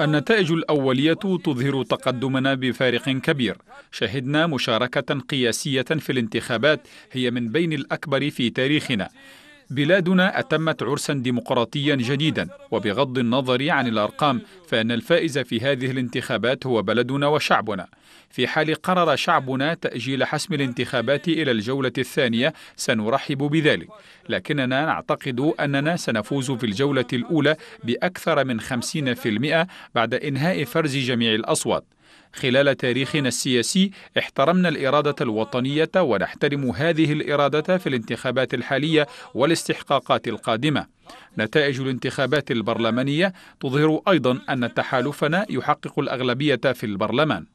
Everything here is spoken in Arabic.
النتائج الأولية تظهر تقدمنا بفارق كبير شهدنا مشاركة قياسية في الانتخابات هي من بين الأكبر في تاريخنا بلادنا أتمت عرسا ديمقراطيا جديدا وبغض النظر عن الأرقام فإن الفائز في هذه الانتخابات هو بلدنا وشعبنا في حال قرر شعبنا تأجيل حسم الانتخابات إلى الجولة الثانية سنرحب بذلك لكننا نعتقد أننا سنفوز في الجولة الأولى بأكثر من 50% بعد إنهاء فرز جميع الأصوات خلال تاريخنا السياسي احترمنا الإرادة الوطنية ونحترم هذه الإرادة في الانتخابات الحالية والاستحقاقات القادمة. نتائج الانتخابات البرلمانية تظهر أيضا أن تحالفنا يحقق الأغلبية في البرلمان.